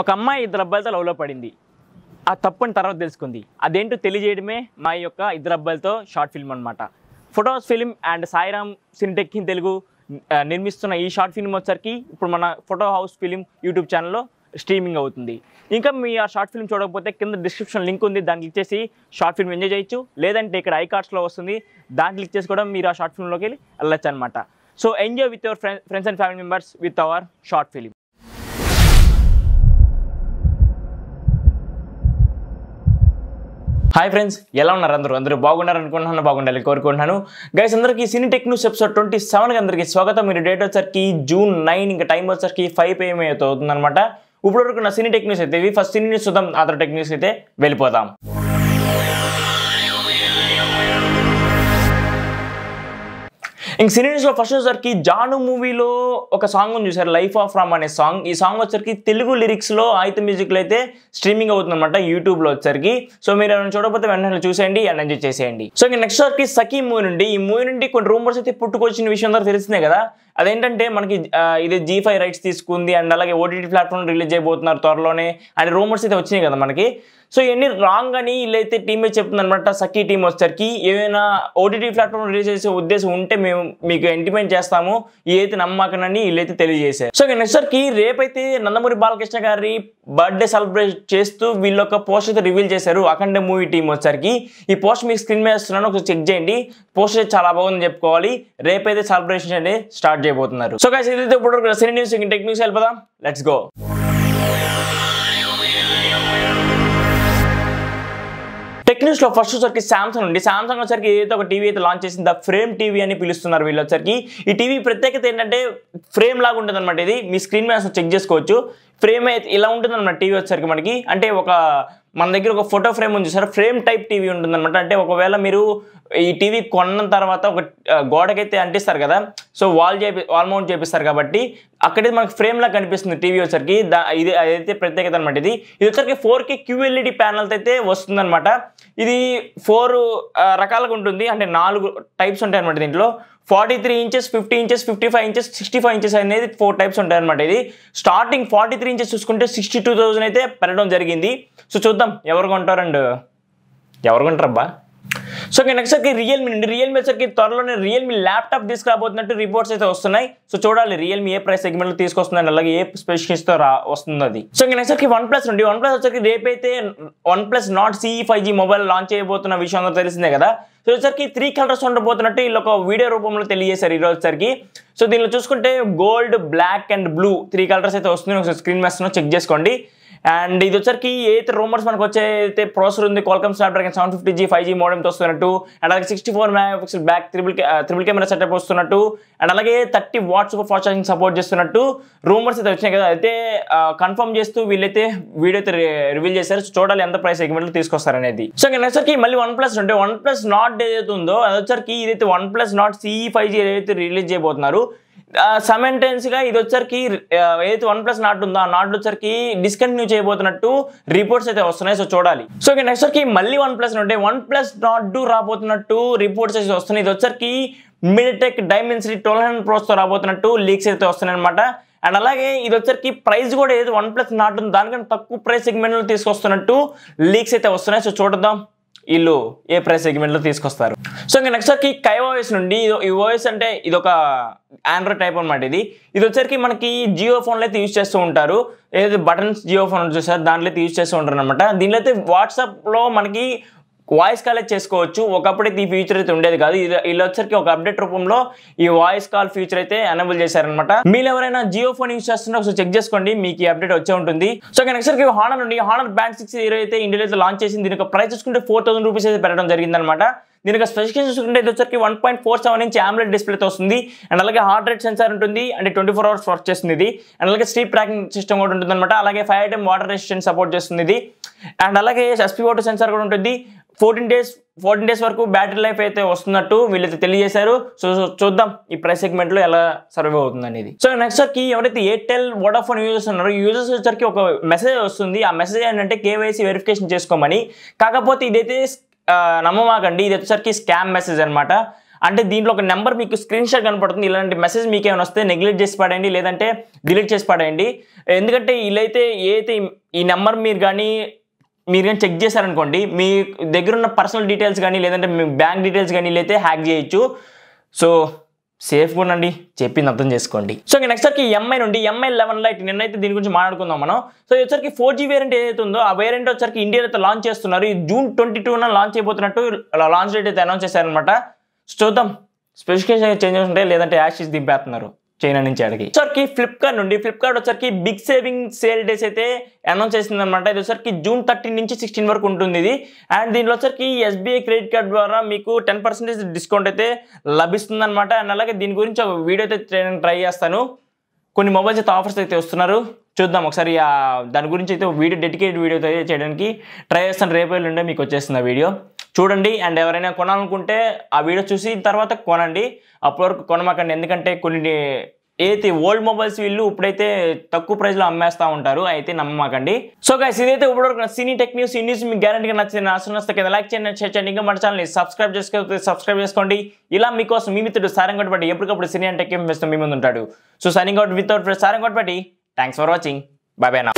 ఒక అమ్మాయి ఇద్దరు అబ్బాయిలతో లవ్లో పడింది ఆ తప్పుని తర్వాత తెలుసుకుంది అదేంటో తెలియజేయడమే మా యొక్క ఇద్దరు అబ్బాయిలతో షార్ట్ ఫిల్మ్ అనమాట photos film and Sairam cinetech in Telugu నిర్మిస్తున్న ఈ షార్ట్ ఫిల్మ్ వచ్చరికి ఇప్పుడు మన ఫోటో హౌస్ ఫిలిం యూట్యూబ్ ఛానల్లో స్ట్రీమింగ్ అవుతుంది ఇంకా మీ ఆ షార్ట్ ఫిల్మ్ చూడకపోతే కింద డిస్క్రిప్షన్ లింక్ ఉంది దాన్ని క్లిక్ చేసి షార్ట్ ఫిల్మ్ ఎంజాయ్ చేయొచ్చు లేదంటే ఇక్కడ ఐ కార్డ్స్లో వస్తుంది దాన్ని క్లిక్ చేసి కూడా మీరు ఆ షార్ట్ ఫిల్మ్లోకి వెళ్ళి వెళ్ళచ్చు అనమాట so enjoy with your friends friends and family members with our short film hi friends ఎలా ఉన్నారు అందరూ అందరూ బాగున్నారు అనుకుంటున్నాను బాగుండాలి కోరుకుంటున్నాను గైస్ అందరికీ cine tech news episode twenty సెవెన్కి అందరికీ స్వాగతం మీరు డేట్ వచ్చరికి జూన్ నైన్ ఇంకా టైం వచ్చరికి ఫైవ్ పిఎం అయితే అవుతుంది ఇప్పుడు వరకు నా సినీ టెక్ న్యూస్ అయితే ఫస్ట్ సినీ న్యూస్ చూద్దాం ఆధార్ టెక్ న్యూస్ అయితే వెళ్ళిపోతాం ఇంక సినీ లో ఫస్ట్ వచ్చేసరికి జాను మూవీలో ఒక సాంగ్ ఉంది చూసారు లైఫ్ ఆఫ్ రామ్ అనే సాంగ్ ఈ సాంగ్ వచ్చరికి తెలుగు లిరిక్స్లో ఆయుత మ్యూజిక్లో అయితే స్ట్రీమింగ్ అవుతుందన్నమాట యూట్యూబ్లో వచ్చరికి సో మీరు ఏమైనా చూడకపోతే వెంటనే చూసేయండి అండ్ ఎంజాయ్ చేసేయండి సో ఇంకా నెక్స్ట్ వరకు సఖీ మూవీ నుండి ఈ మూవీ నుండి కొన్ని రూమర్స్ అయితే పుట్టుకొచ్చిన విషయం అందరూ తెలిసిందే కదా అదేంటంటే మనకి ఇది జీ ఫైవ్ రైట్స్ తీసుకుంది అండ్ అలాగే ఓటీటీ ప్లాట్ఫామ్ రిలీజ్ అయిపోతున్నారు త్వరలోనే అండ్ రూమర్స్ అయితే వచ్చినాయి కదా మనకి సో ఇవన్నీ రాంగ్ అని వీళ్ళైతే టీమే చెప్తుంది అనమాట సఖీ టీం వచ్చేసరికి ఏమైనా ఓటీటీ ప్లాట్ఫామ్ రిలీజ్ చేసే ఉద్దేశం ఉంటే మేము మీకు ఎంటిమెంట్ చేస్తాము ఏదైతే నమ్మకనని వీళ్ళైతే తెలియజేశారు సో నెక్స్ట్ సార్కి రేపైతే నందమూరి బాలకృష్ణ గారి బర్త్డే సెలబ్రేట్ చేస్తూ వీళ్ళొక పోస్ట్ అయితే రివీల్ చేశారు అఖండ మూవీ టీం వచ్చేసరికి ఈ పోస్ట్ మీకు స్క్రీన్ మీద వస్తున్నాను ఒకసారి చెక్ చేయండి పోస్ట్ చాలా బాగుందని చెప్పుకోవాలి రేపైతే సెలబ్రేషన్ అనేది స్టార్ట్ చేయబోతున్నారు సో గైస్ ఇదైతే ఇప్పుడు సినీ న్యూస్ ఇంకా టెక్నిక్స్ వెళ్ళిపోదాం లెట్స్ గో టెక్నిక్స్ లో ఫస్ట్ వచ్చరికి సామ్సంగ్ ఉంది సామ్సంగ్ వచ్చరికి ఏదైతే ఒక టీవీ అయితే లాంచ్ చేసింది ఫ్రేమ్ టీవీ అని పిలుస్తున్నారు వీళ్ళు వచ్చరికి ఈ టీవీ ప్రత్యేకత ఏంటంటే ఫ్రేమ్ లాగా ఉంటుంది అనమాట ఇది మీ స్క్రీన్ మీద చెక్ చేసుకోవచ్చు ఫ్రేమ్ అయితే ఇలా ఉంటుంది అనమాట టీవీ వచ్చరికి మనకి అంటే ఒక మన దగ్గర ఒక ఫోటో ఫ్రేమ్ ఉంది సార్ ఫ్రేమ్ టైప్ టీవీ ఉంటుంది అనమాట అంటే ఒకవేళ మీరు ఈ టీవీ కొన్న తర్వాత ఒక గోడకైతే అంటిస్తారు కదా సో వాల్ చేపి వాల్ మౌంట్ చేపిస్తారు కాబట్టి మనకి మనకు ఫ్రేమ్లా కనిపిస్తుంది టీవీ వచ్చరికి ఇది అదైతే ప్రత్యేకత అనమాట ఇది ఇది వచ్చరికి ఫోర్ కే క్యూఎల్ఈడి ప్యానల్తో అయితే వస్తుందన్నమాట ఇది ఫోర్ రకాలుగా ఉంటుంది అంటే నాలుగు టైప్స్ ఉంటాయి అనమాట దీంట్లో forty three inches fifty inches fifty five inches sixty five inches అనేది ఫోర్ టైప్స్ ఉంటాయి అనమాట ఇది స్టార్టింగ్ ఫార్టీ త్రీ ఇంచెస్ చూసుకుంటే సిక్స్టీ టూ థౌసండ్ అయితే పెరగడం జరిగింది సో చూద్దాం ఎవరు కొంటారు అండ్ ఎవరు కొంటారబ్బా సో ఇక నెక్స్ట్ సార్కి రియల్మీ నుండి రియల్మీ సార్కి త్వరలోనే రియల్మీ ల్యాప్టాప్ తీసుకురాబోతున్నట్టు రిపోర్ట్స్ అయితే వస్తున్నాయి సో చూడాలి రియల్మీ ఏ ప్రైస్ సెగ్మెంట్లో తీసుకొస్తుందని అలాగే ఏ స్పెసిఫికేషన్స్తో రా వస్తుంది అది సో ఇక నెక్స్ట్ సార్కి వన్ ప్లస్ నుండి వన్ ప్లస్ వచ్చరికి రేపైతే one plus Nord CE five G mobile launch చేయబోతున్న విషయం తెలిసిందే కదా సో వచ్చరికి త్రీ కలర్స్ ఉండబోతున్నట్టు వీళ్ళు ఒక వీడియో రూపంలో తెలియజేశారు ఈరోజు సరికి సో దీనిలో చూసుకుంటే gold black and blue three colours అయితే వస్తుంది ఒకసారి స్క్రీన్ మెస్ను చెక్ చేసుకోండి అండ్ ఇది వచ్చరికి ఎయిత్ రూమర్స్ మనకు వచ్చే అయితే ప్రాసెసర్ ఉంది Qualcomm dragon seven fifty G five G మోడమ్తో వస్తున్నట్టు అండ్ అలాగే sixty four pixel back triple triple camera setup వస్తున్నట్టు అండ్ అలాగే thirty watts fast charging support చేస్తున్నట్టు రూమర్స్ అయితే వచ్చినాయి కదా అయితే కన్ఫర్మ్ uh, చేస్తూ వీళ్ళైతే వీడియో అయితే రివీల్ చేశారు చూడాలి ఎంత ప్రైస్ తీసుకొస్తారు తీసుకొస్తారనేది సో ఇంకా నెక్స్ట్ మళ్ళీ వన్ ప్లస్ ఉంటే వన్ ప్లస్ నాట్ ఏదైతే ఉందో అది వచ్చరికి ఇదైతే one plus Nord CE five G ఏదైతే రిలీజ్ చేయబోతున్నారు సమెంటెన్స్గా ఇది వచ్చరికి ఏదైతే వన్ ప్లస్ నాట్ ఉందో ఆ నాట్ వచ్చరికి డిస్కంటిన్యూ చేయబోతున్నట్టు రిపోర్ట్స్ అయితే వస్తున్నాయి సో చూడాలి సో ఇక నెక్స్ట్ మళ్ళీ వన్ ప్లస్ ఉంటే వన్ ప్లస్ నాట్ రాబోతున్నట్టు రిపోర్ట్స్ అయితే వస్తున్నాయి ఇది వచ్చరికి మిడిటెక్ డైమెన్సిటీ ట్వెల్వ్ హండ్రెడ్ ప్రోస్తో రాబోతున్నట్టు లీక్స్ అయితే వస్తున్నాయి అనమాట అండ్ అలాగే ఇది వచ్చరికి ప్రైస్ కూడా ఏదైతే వన్ ప్లస్ నాట్ ఉంది దానికంటే తక్కువ ప్రైస్ సెగ్మెంట్లో తీసుకొస్తున్నట్టు లీక్స్ అయితే వస్తున్నాయి సో చూడదాం వీళ్ళు ఏ ప్రైస్ సెగ్మెంట్లో తీసుకొస్తారు సో ఇంకా నెక్స్ట్ వచ్చి కై నుండి ఈ అంటే ఇది ఒక ఆండ్రాయిడ్ టైప్ అనమాట ఇది ఇది వచ్చరికి మనకి జియో ఫోన్లో అయితే యూజ్ చేస్తూ ఉంటారు ఏదైతే బటన్స్ జియో ఫోన్ చూసారు దాంట్లో అయితే యూజ్ చేస్తూ ఉంటారు అనమాట దీనిలో అయితే వాట్సాప్లో మనకి వాయిస్ కాల్ చేసుకోవచ్చు ఒకప్పుడు ఈ ఫీచర్ అయితే ఉండేది కాదు వీళ్ళు వచ్చరికి ఒక అప్డేట్ రూపంలో ఈ వాయిస్ కాల్ ఫీచర్ అయితే ఎనబుల్ చేశారనమాట మీరు ఎవరైనా జియో ఫోన్ యూస్ చేస్తున్నా ఒకసారి చెక్ చేసుకోండి మీకు ఈ అప్డేట్ వచ్చే ఉంటుంది సో నెక్స్ట్ హానర్ నుండి హానర్ బ్యాండ్ సిక్స్ ఇరవై అయితే ఇండియాలో లాంచ్ చేసింది దీనికి ప్రైస్ చూసుకుంటే ఫోర్ థౌసండ్ రూపీస్ అయితే పెట్టడం జరిగిందనమాట దీనికి చూసుకుంటే ఇది వచ్చరికి one point four seven inch AMOLED డిస్ప్లేతో వస్తుంది అండ్ అలాగే హార్ట్ రేట్ సెన్సార్ ఉంటుంది and twenty four hours work చేస్తుంది ఇది అండ్ అలాగే స్టీప్ ట్రాకింగ్ సిస్టమ్ కూడా ఉంటుంది అనమాట అలాగే five ATM water resistant support చేస్తుంది ఇది అండ్ అలాగే ఎస్పీ వాటర్ సెన్సార్ కూడా ఉంటుంది ఫోర్టీన్ డేస్ ఫోర్టీన్ డేస్ వరకు బ్యాటరీ లైఫ్ అయితే వస్తున్నట్టు వీళ్ళైతే తెలియజేశారు సో చూద్దాం ఈ ప్రైస్ సెగ్మెంట్ లో ఎలా సర్వే అవుతుంది అనేది సో నెక్స్ట్ వరకు ఎవరైతే ఎయిర్టెల్ వోడాఫోన్ యూజర్స్ ఉన్నారో యూజర్స్ వచ్చరికి ఒక మెసేజ్ వస్తుంది ఆ మెసేజ్ ఏంటంటే కేవైసీ వెరిఫికేషన్ చేసుకోమని కాకపోతే ఇదైతే నమ్మమాకండి ఇది వచ్చేసరికి స్కామ్ మెసేజ్ అనమాట అంటే దీంట్లో ఒక నెంబర్ మీకు స్క్రీన్ షాట్ కనపడుతుంది ఇలాంటి మెసేజ్ మీకు ఏమైనా వస్తే నెగ్లెక్ట్ చేసి పడేయండి లేదంటే డిలీట్ చేసి పడేయండి ఎందుకంటే వీళ్ళైతే ఏదైతే ఈ నెంబర్ మీరు కానీ మీరు కానీ చెక్ చేశారనుకోండి మీ దగ్గర ఉన్న పర్సనల్ డీటెయిల్స్ కానీ లేదంటే మీ బ్యాంక్ డీటెయిల్స్ కానీ లేతే హ్యాక్ చేయొచ్చు సో సేఫ్గా ఉండండి చెప్పింది అర్థం చేసుకోండి సో ఇంకా నెక్స్ట్ సార్కి ఎంఐ నుండి ఎంఐ లెవెన్ లైట్ నిన్నైతే దీని గురించి మాట్లాడుకుందాం మనం సో వచ్చరికి ఫోర్ జీ వేరియంట్ ఏదైతే ఉందో ఆ వేరియంట్ వచ్చరికి ఇండియాలో అయితే లాంచ్ చేస్తున్నారు ఈ జూన్ ట్వంటీ టూన లాంచ్ అయిపోతున్నట్టు లాంచ్ డేట్ అయితే అనౌన్స్ చేశారనమాట చూద్దాం స్పెసిఫికేషన్ చేంజెస్ ఉంటాయి లేదంటే యాషిస్ దింపేస్తున్నారు చైనా నుంచి అడిగి వచ్చరికి ఫ్లిప్కార్ట్ నుండి ఫ్లిప్కార్ట్ వచ్చరికి బిగ్ సేవింగ్ సేల్ డేస్ అయితే అనౌన్స్ చేసింది అనమాట ఇది వచ్చరికి జూన్ థర్టీన్ నుంచి సిక్స్టీన్ వరకు ఉంటుంది ఇది అండ్ దీనిలో వచ్చరికి ఎస్బీఐ క్రెడిట్ కార్డ్ ద్వారా మీకు టెన్ పర్సెంటేజ్ డిస్కౌంట్ అయితే లభిస్తుంది అనమాట అండ్ అలాగే దీని గురించి ఒక వీడియో అయితే నేను ట్రై చేస్తాను కొన్ని మొబైల్స్ అయితే ఆఫర్స్ అయితే వస్తున్నారు చూద్దాం ఒకసారి దాని గురించి అయితే వీడియో డెడికేటెడ్ వీడియో అయితే చేయడానికి ట్రై చేస్తాను రేపు ఉండే మీకు వచ్చేస్తుంది వీడియో చూడండి అండ్ ఎవరైనా కొనాలనుకుంటే ఆ వీడియో చూసి తర్వాత కొనండి అప్పటివరకు కొనమాకండి ఎందుకంటే కొన్ని ఏదైతే ఓల్డ్ మొబైల్స్ వీళ్ళు ఇప్పుడైతే తక్కువ ప్రైస్లో అమ్మేస్తా ఉంటారు అయితే నమ్మకండి సో గైస్ ఇదైతే ఇప్పుడు సినీ టెక్ న్యూస్ ఈ న్యూస్ మీకు గ్యారంటీగా నచ్చింది నష్టం వస్తే కింద లైక్ చేయండి షేర్ చేయండి ఇంకా మన ఛానల్ని సబ్స్క్రైబ్ చేసుకోవచ్చు సబ్స్క్రైబ్ చేసుకోండి ఇలా మీకోసం మీ మిత్రుడు సారం పట్టి ఎప్పటికప్పుడు సినీ అండ్ టెక్ వేస్తూ మీ ముందు ఉంటాడు సో సైనింగ్ అవుట్ వితౌట్ సారంగోట్ పట్టి thanks for watching bye bye